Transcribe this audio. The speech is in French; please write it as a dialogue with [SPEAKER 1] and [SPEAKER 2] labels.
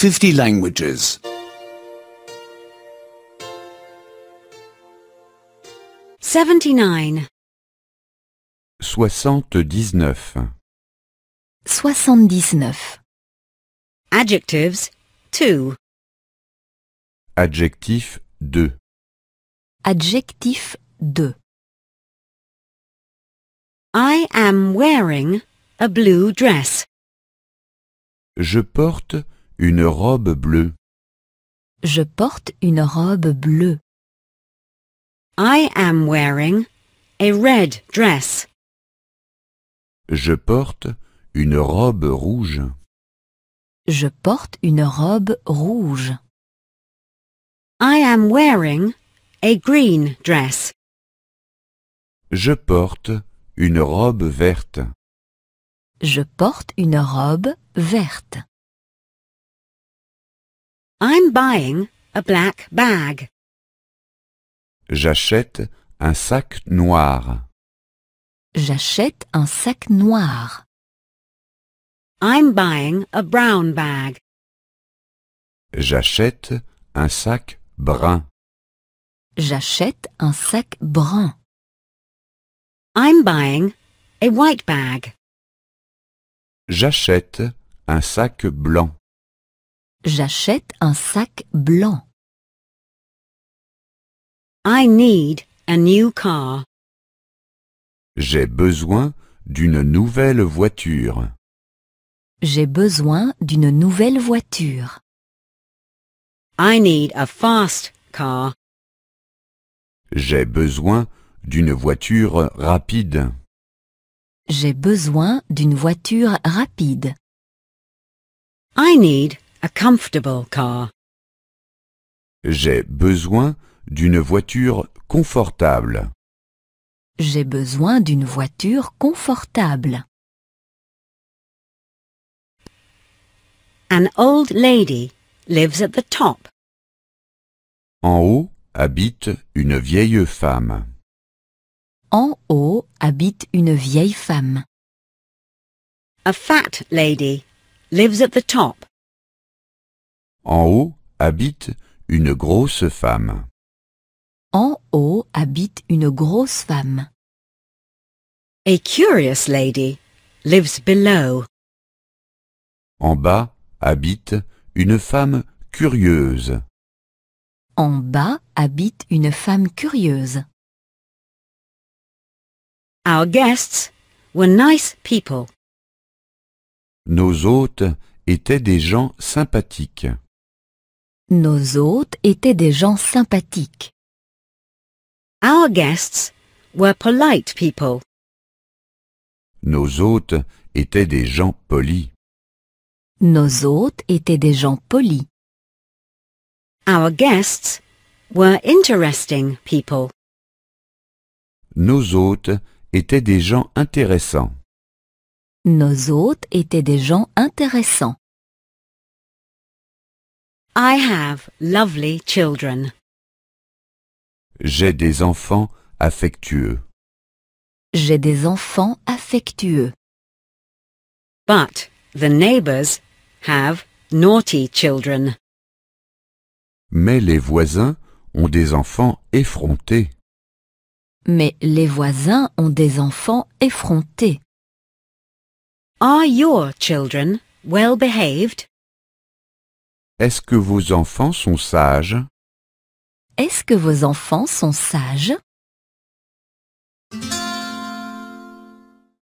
[SPEAKER 1] 50 languages.
[SPEAKER 2] 79. 79. Adjectives 2.
[SPEAKER 1] Adjectif 2.
[SPEAKER 2] Adjectif 2. I am wearing a blue dress.
[SPEAKER 1] Je porte une robe bleue.
[SPEAKER 2] Je porte une robe bleue. I am wearing a red dress.
[SPEAKER 1] Je porte une robe rouge.
[SPEAKER 2] Je porte une robe rouge. I am wearing a green dress.
[SPEAKER 1] Je porte une robe verte.
[SPEAKER 2] Je porte une robe verte. I'm buying a black bag.
[SPEAKER 1] J'achète un sac noir.
[SPEAKER 2] J'achète un sac noir. I'm buying a brown bag.
[SPEAKER 1] J'achète un sac brun.
[SPEAKER 2] J'achète un sac brun. I'm buying a white bag.
[SPEAKER 1] J'achète un sac blanc.
[SPEAKER 2] J'achète un sac blanc. I need a new car.
[SPEAKER 1] J'ai besoin d'une nouvelle voiture.
[SPEAKER 2] J'ai besoin d'une nouvelle voiture. I need a fast car.
[SPEAKER 1] J'ai besoin d'une voiture rapide.
[SPEAKER 2] J'ai besoin d'une voiture rapide. I need a comfortable car.
[SPEAKER 1] J'ai besoin d'une voiture confortable.
[SPEAKER 2] J'ai besoin d'une voiture confortable. An old lady lives at the top.
[SPEAKER 1] En haut habite une vieille femme.
[SPEAKER 2] En haut habite une vieille femme. A fat lady lives at the top.
[SPEAKER 1] En haut habite une grosse femme.
[SPEAKER 2] En haut habite une grosse femme. A curious lady lives below.
[SPEAKER 1] En bas habite une femme curieuse.
[SPEAKER 2] En bas habite une femme curieuse. Our guests were nice people.
[SPEAKER 1] Nos hôtes étaient des gens sympathiques.
[SPEAKER 2] Nos hôtes étaient des gens sympathiques.
[SPEAKER 1] Nos hôtes étaient des gens polis.
[SPEAKER 2] Nos hôtes étaient des gens polis. Nos
[SPEAKER 1] hôtes étaient des gens intéressants.
[SPEAKER 2] Nos hôtes étaient des gens intéressants. I have lovely children.
[SPEAKER 1] J'ai des enfants affectueux.
[SPEAKER 2] J'ai des enfants affectueux. But the neighbors have naughty children.
[SPEAKER 1] Mais les voisins ont des enfants effrontés.
[SPEAKER 2] Mais les voisins ont des enfants effrontés. Are your children well behaved?
[SPEAKER 1] Est-ce que vos enfants sont sages
[SPEAKER 2] Est-ce que vos enfants sont sages